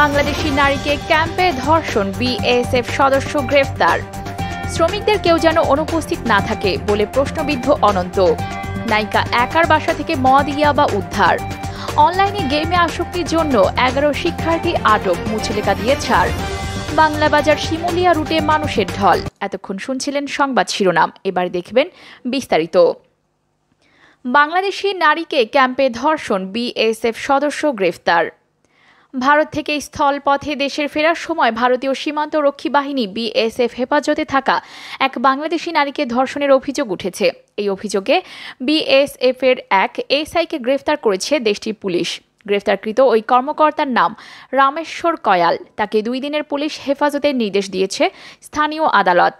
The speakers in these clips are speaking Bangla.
বাংলাদেশি নারীকে ক্যাম্পে ধর্ষণ বিএসএফ সদস্য গ্রেফতার শ্রমিকদের কেউ যেন অনুপস্থিত না থাকে বলে প্রশ্নবিদ্ধ অনন্ত নায়িকা একার বাসা থেকে মদ ইয়াবা উদ্ধার অনলাইনে গেমে আসক্তির জন্য এগারো শিক্ষার্থী আটক মুচলেকা দিয়ে ছাড় বাংলা বাজার শিমুলিয়া রুটে মানুষের ঢল এতক্ষণ শুনছিলেন সংবাদ শিরোনাম এবার দেখবেন বিস্তারিত বাংলাদেশি নারীকে ক্যাম্পে ধর্ষণ বিএসএফ সদস্য গ্রেফতার ভারত থেকে স্থলপথে দেশের ফেরার সময় ভারতীয় সীমান্ত রক্ষী বাহিনী বিএসএফ হেফাজতে থাকা এক বাংলাদেশি নারীকে ধর্ষণের অভিযোগ উঠেছে এই অভিযোগে বিএসএফ এর এক এসআইকে গ্রেফতার করেছে দেশটির পুলিশ গ্রেফতারকৃত ওই কর্মকর্তার নাম রামেশ্বর কয়াল তাকে দুই দিনের পুলিশ হেফাজতের নির্দেশ দিয়েছে স্থানীয় আদালত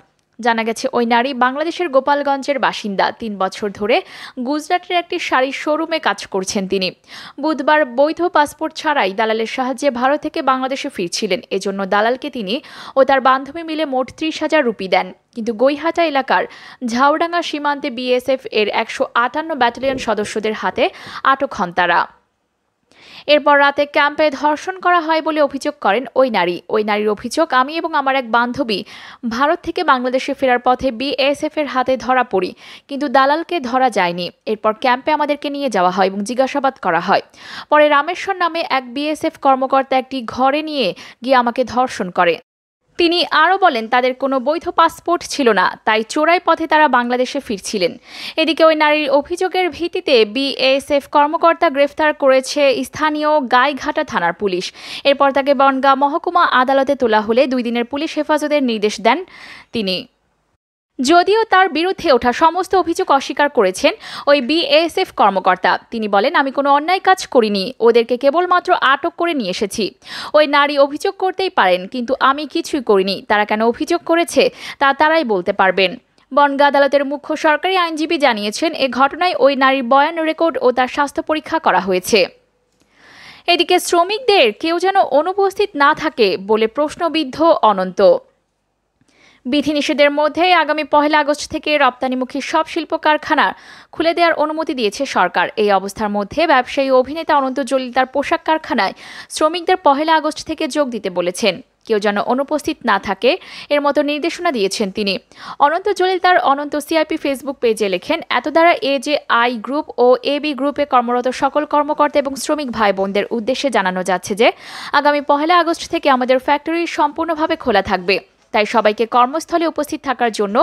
জানা গেছে ওই নারী বাংলাদেশের গোপালগঞ্জের বাসিন্দা তিন বছর ধরে গুজরাটের একটি শাড়ির শোরুমে কাজ করছেন তিনি বুধবার বৈধ পাসপোর্ট ছাড়াই দালালের সাহায্যে ভারত থেকে বাংলাদেশে ফিরছিলেন এজন্য দালালকে তিনি ও তার বান্ধবী মিলে মোট ত্রিশ হাজার রুপি দেন কিন্তু গৈহাটা এলাকার ঝাউডাঙ্গা সীমান্তে বিএসএফ এর একশো আটান্ন ব্যাটালিয়ন সদস্যদের হাতে আটক হন তারা এরপর রাতে ক্যাম্পে ধর্ষণ করা হয় বলে অভিযোগ করেন ওই নারী ওই নারীর অভিযোগ আমি এবং আমার এক বান্ধবী ভারত থেকে বাংলাদেশে ফেরার পথে বিএসএফ এর হাতে ধরা পড়ি কিন্তু দালালকে ধরা যায়নি এরপর ক্যাম্পে আমাদেরকে নিয়ে যাওয়া হয় এবং জিজ্ঞাসাবাদ করা হয় পরে রামেশ্বর নামে এক বিএসএফ কর্মকর্তা একটি ঘরে নিয়ে গিয়ে আমাকে ধর্ষণ করে তিনি আরও বলেন তাদের কোনো বৈধ পাসপোর্ট ছিল না তাই চোরাই পথে তারা বাংলাদেশে ফিরছিলেন এদিকে ওই নারীর অভিযোগের ভিত্তিতে বিএসএফ কর্মকর্তা গ্রেফতার করেছে স্থানীয় গাইঘাটা থানার পুলিশ এরপর তাকে বনগাঁ মহকুমা আদালতে তোলা হলে দুই দিনের পুলিশ হেফাজতের নির্দেশ দেন তিনি যদিও তার বিরুদ্ধে ওঠা সমস্ত অভিযোগ অস্বীকার করেছেন ওই বিএসএফ কর্মকর্তা তিনি বলেন আমি কোনো অন্যায় কাজ করিনি ওদেরকে কেবলমাত্র আটক করে নিয়ে এসেছি ওই নারী অভিযোগ করতেই পারেন কিন্তু আমি কিছুই করিনি তারা কেন অভিযোগ করেছে তা তারাই বলতে পারবেন বনগা আদালতের মুখ্য সরকারি আইনজীবী জানিয়েছেন এ ঘটনায় ওই নারীর বয়ান রেকর্ড ও তার স্বাস্থ্য পরীক্ষা করা হয়েছে এদিকে শ্রমিকদের কেউ যেন অনুপস্থিত না থাকে বলে প্রশ্নবিদ্ধ অনন্ত বিধিনিষেধের মধ্যে আগামী পহেলা আগস্ট থেকে রপ্তানিমুখী সব শিল্প কারখানা খুলে দেওয়ার অনুমতি দিয়েছে সরকার এই অবস্থার মধ্যে ব্যবসায়ী অভিনেতা অনন্ত জলিল তার পোশাক কারখানায় শ্রমিকদের পহেলা আগস্ট থেকে যোগ দিতে বলেছেন কেউ যেন অনুপস্থিত না থাকে এর মতো নির্দেশনা দিয়েছেন তিনি অনন্ত জলিল তার অনন্ত সিআইপি ফেসবুক পেজে লেখেন এত দ্বারা এ যে আই গ্রুপ ও এ বি গ্রুপে কর্মরত সকল কর্মকর্তা এবং শ্রমিক ভাই বোনদের উদ্দেশ্যে জানানো যাচ্ছে যে আগামী পহেলা আগস্ট থেকে আমাদের ফ্যাক্টরি সম্পূর্ণভাবে খোলা থাকবে তাই সবাইকে কর্মস্থলে উপস্থিত থাকার জন্য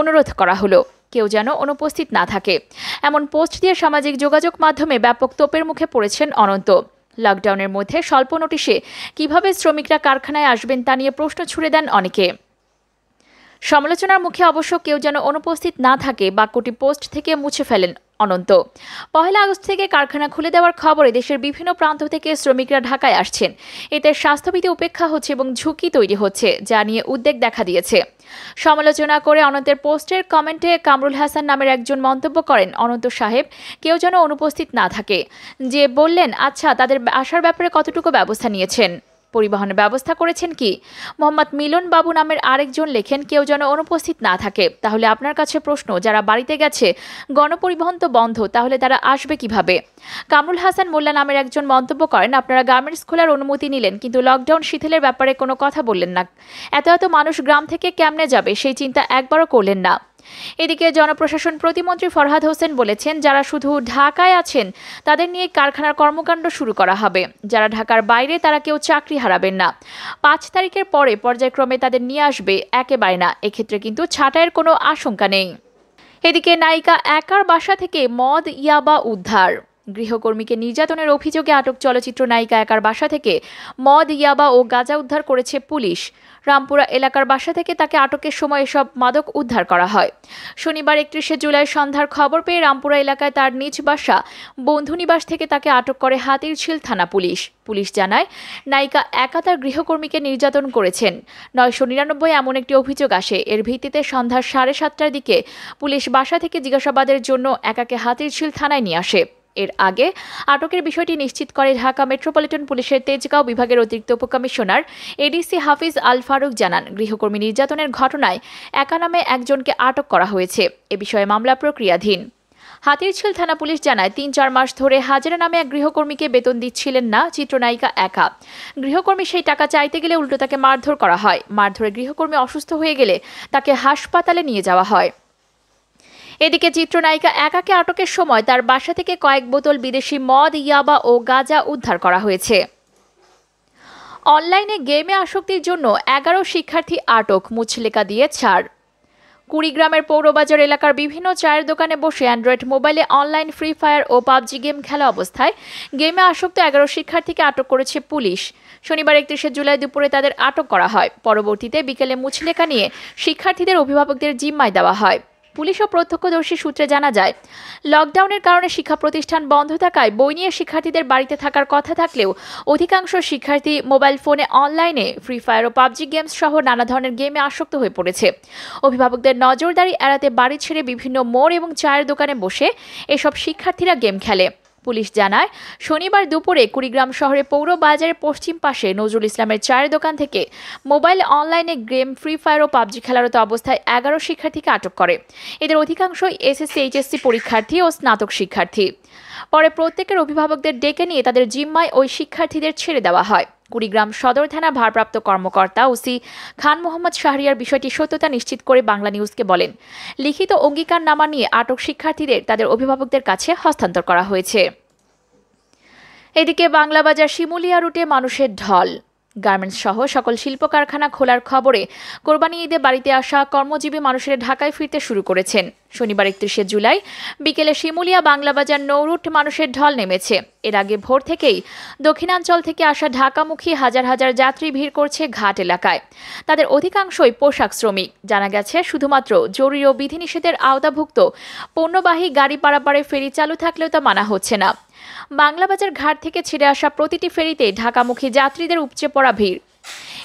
অনুরোধ করা হলো কেউ যেন অনুপস্থিত না থাকে এমন পোস্ট দিয়ে সামাজিক যোগাযোগ মাধ্যমে ব্যাপক তোপের মুখে পড়েছেন অনন্ত লকডাউনের মধ্যে স্বল্প নোটিশে কিভাবে শ্রমিকরা কারখানায় আসবেন তা নিয়ে প্রশ্ন ছুড়ে দেন অনেকে সমালোচনার মুখে অবশ্য কেউ যেন অনুপস্থিত না থাকে বাক্যটি পোস্ট থেকে মুছে ফেলেন অনন্ত পহেলা আগস্ট থেকে কারখানা খুলে দেওয়ার খবরে দেশের বিভিন্ন প্রান্ত থেকে শ্রমিকরা ঢাকায় আসছেন এতে স্বাস্থ্যবিধি উপেক্ষা হচ্ছে এবং ঝুঁকি তৈরি হচ্ছে যা নিয়ে উদ্বেগ দেখা দিয়েছে সমালোচনা করে অনন্তের পোস্টের কমেন্টে কামরুল হাসান নামের একজন মন্তব্য করেন অনন্ত সাহেব কেউ যেন অনুপস্থিত না থাকে যে বললেন আচ্ছা তাদের আসার ব্যাপারে কতটুকু ব্যবস্থা নিয়েছেন পরিবহনের ব্যবস্থা করেছেন কি মোহাম্মদ মিলন বাবু নামের আরেকজন লেখেন কেউ যেন অনুপস্থিত না থাকে তাহলে আপনার কাছে প্রশ্ন যারা বাড়িতে গেছে গণপরিবহন তো বন্ধ তাহলে তারা আসবে কিভাবে কামরুল হাসান মোল্লা নামের একজন মন্তব্য করেন আপনারা গার্মেন্টস খোলার অনুমতি নিলেন কিন্তু লকডাউন শিথিলের ব্যাপারে কোনো কথা বললেন না এত এত মানুষ গ্রাম থেকে কেমনে যাবে সেই চিন্তা একবারও করলেন না এদিকে জনপ্রশাসন প্রতিমন্ত্রী ফরহাদ হোসেন বলেছেন যারা শুধু ঢাকায় আছেন তাদের নিয়ে কারখানার কর্মকাণ্ড শুরু করা হবে যারা ঢাকার বাইরে তারা কেউ চাকরি হারাবেন না পাঁচ তারিখের পরে পর্যায়ক্রমে তাদের নিয়ে আসবে একেবারে না এক্ষেত্রে কিন্তু ছাঁটাইয়ের কোনো আশঙ্কা নেই এদিকে নায়িকা একার বাসা থেকে মদ ইয়াবা উদ্ধার গৃহকর্মীকে নির্যাতনের অভিযোগে আটক চলচ্চিত্র নায়িকা একার বাসা থেকে মদ ইয়াবা ও গাঁজা উদ্ধার করেছে পুলিশ রামপুরা এলাকার বাসা থেকে তাকে আটকের সময় এসব মাদক উদ্ধার করা হয় শনিবার একত্রিশে জুলাই সন্ধ্যার খবর পেয়ে রামপুরা এলাকায় তার নিজ বাসা বন্ধুনিবাস থেকে তাকে আটক করে হাতিরঝিল থানা পুলিশ পুলিশ জানায় নায়িকা একা তার গৃহকর্মীকে নির্যাতন করেছেন নয়শো নিরানব্বই এমন একটি অভিযোগ আসে এর ভিত্তিতে সন্ধ্যা সাড়ে সাতটার দিকে পুলিশ বাসা থেকে জিজ্ঞাসাবাদের জন্য একাকে হাতিরঝিল থানায় নিয়ে আসে এর আগে আটকের বিষয়টি নিশ্চিত করে ঢাকা মেট্রোপলিটন পুলিশের তেজগাঁও বিভাগের অতিরিক্ত উপকমিশনার এডিসি হাফিজ আল ফারুক জানান গৃহকর্মী নির্যাতনের ঘটনায় একা নামে একজনকে আটক করা হয়েছে এ বিষয়ে মামলা প্রক্রিয়াধীন হাতিরঝিল থানা পুলিশ জানায় তিন চার মাস ধরে হাজারা নামে এক গৃহকর্মীকে বেতন দিচ্ছিলেন না চিত্রনায়িকা একা গৃহকর্মী সেই টাকা চাইতে গেলে উল্টো তাকে মারধর করা হয় মারধরে গৃহকর্মী অসুস্থ হয়ে গেলে তাকে হাসপাতালে নিয়ে যাওয়া হয় এদিকে চিত্রনায়িকা একাকে আটকের সময় তার বাসা থেকে কয়েক বোতল বিদেশি মদ ইয়াবা ও গাঁজা উদ্ধার করা হয়েছে অনলাইনে গেমে আসক্তির জন্য এগারো শিক্ষার্থী আটক মুচলেকা দিয়ে ছাড় কুড়িগ্রামের পৌরবাজার এলাকার বিভিন্ন চায়ের দোকানে বসে অ্যান্ড্রয়েড মোবাইলে অনলাইন ফ্রি ফায়ার ও পাবজি গেম খেলা অবস্থায় গেমে আসক্ত এগারো শিক্ষার্থীকে আটক করেছে পুলিশ শনিবার একত্রিশে জুলাই দুপুরে তাদের আটক করা হয় পরবর্তীতে বিকেলে মুচলেখা নিয়ে শিক্ষার্থীদের অভিভাবকদের জিম্মায় দেওয়া হয় পুলিশ ও প্রত্যক্ষদর্শী সূত্রে জানা যায় লকডাউনের কারণে শিক্ষা প্রতিষ্ঠান বন্ধ থাকায় বই নিয়ে শিক্ষার্থীদের বাড়িতে থাকার কথা থাকলেও অধিকাংশ শিক্ষার্থী মোবাইল ফোনে অনলাইনে ফ্রি ফায়ার ও পাবজি গেমস সহ নানা ধরনের গেমে আসক্ত হয়ে পড়েছে অভিভাবকদের নজরদারি এড়াতে বাড়ি ছেড়ে বিভিন্ন মোড় এবং চায়ের দোকানে বসে এসব শিক্ষার্থীরা গেম খেলে পুলিশ জানায় শনিবার দুপুরে কুড়িগ্রাম শহরে পৌর বাজারের পশ্চিম পাশে নজরুল ইসলামের চায়ের দোকান থেকে মোবাইল অনলাইনে গেম ফ্রি ফায়ার ও পাবজি খেলারত অবস্থায় এগারো শিক্ষার্থীকে আটক করে এদের অধিকাংশই এসএসসি এইচএসসি পরীক্ষার্থী ও স্নাতক শিক্ষার্থী পরে প্রত্যেকের অভিভাবকদের ডেকে নিয়ে তাদের জিম্মায় ওই শিক্ষার্থীদের ছেড়ে দেওয়া হয় কুড়িগ্রাম সদর থানা ভারপ্রাপ্ত কর্মকর্তা ওসি খান মোহাম্মদ শাহরিয়ার বিষয়টি সত্যতা নিশ্চিত করে বাংলা নিউজকে বলেন লিখিত অঙ্গীকার নামা নিয়ে আটক শিক্ষার্থীদের তাদের অভিভাবকদের কাছে হস্তান্তর করা হয়েছে এদিকে বাংলাবাজার শিমুলিয়া রুটে মানুষের ঢল গার্মেন্টস সহ সকল শিল্প কারখানা খোলার খবরে কোরবানি ঈদে বাড়িতে আসা কর্মজীবী মানুষেরা ঢাকায় ফিরতে শুরু করেছেন শনিবার একত্রিশে জুলাই বিকেলে শিমুলিয়া বাংলাবাজার নৌরুট মানুষের ঢল নেমেছে এর আগে ভোর থেকেই দক্ষিণাঞ্চল থেকে আসা ঢাকামুখী হাজার হাজার যাত্রী ভিড় করছে ঘাট এলাকায় তাদের অধিকাংশই পোশাক শ্রমিক জানা গেছে শুধুমাত্র জরুরি ও বিধিনিষেধের আওতাভুক্ত পণ্যবাহী গাড়ি পারাপারে ফেরি চালু থাকলেও তা মানা হচ্ছে না বাংলাবাজার ঘাট থেকে ছেড়ে আসা প্রতিটি ফেরিতে ঢাকামুখী যাত্রীদের উপচে পড়া ভিড়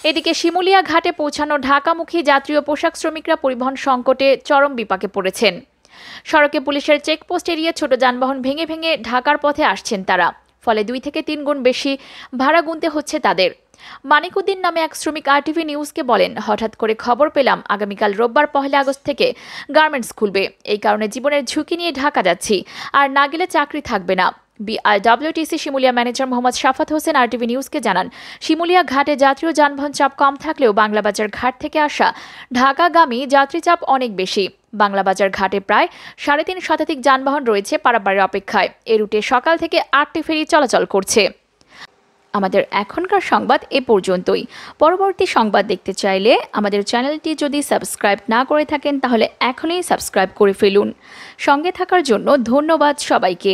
এদিকে শিমুলিয়া ঘাটে পৌঁছানো ঢাকামুখী যাত্রী ও পোশাক শ্রমিকরা পরিবহন সংকটে চরম বিপাকে পড়েছেন সড়কে পুলিশের চেকপোস্ট এরিয়া ছোট যানবাহন ভেঙে ভেঙে ঢাকার পথে আসছেন তারা ফলে দুই থেকে তিন গুণ বেশি ভাড়া গুনতে হচ্ছে তাদের মানিকুদ্দিন নামে এক শ্রমিক আরটিভি নিউজকে বলেন হঠাৎ করে খবর পেলাম আগামীকাল রোববার পহেলা আগস্ট থেকে গার্মেন্টস খুলবে এই কারণে জীবনের ঝুঁকি নিয়ে ঢাকা যাচ্ছি আর না গেলে চাকরি থাকবে না BRWTC Shimulia manager Mohammad Shafat Hossain RTV নিউজকে জানান শিমুলিয়া ঘাটে যাত্রী ও যানবাহন চাপ কম থাকলেও বাংলাবাজার ঘাট থেকে আসা ঢাকাগামী যাত্রী চাপ অনেক বেশি বাংলাবাজার ঘাটে প্রায় সাড়ে তিন শতাধিক যানবাহন রয়েছে পারাপারের অপেক্ষায় এ রুটে সকাল থেকে আটটি ফেরি চলাচল করছে আমাদের এখনকার সংবাদ এ পর্যন্তই পরবর্তী সংবাদ দেখতে চাইলে আমাদের চ্যানেলটি যদি সাবস্ক্রাইব না করে থাকেন তাহলে এখনই সাবস্ক্রাইব করে ফেলুন সঙ্গে থাকার জন্য ধন্যবাদ সবাইকে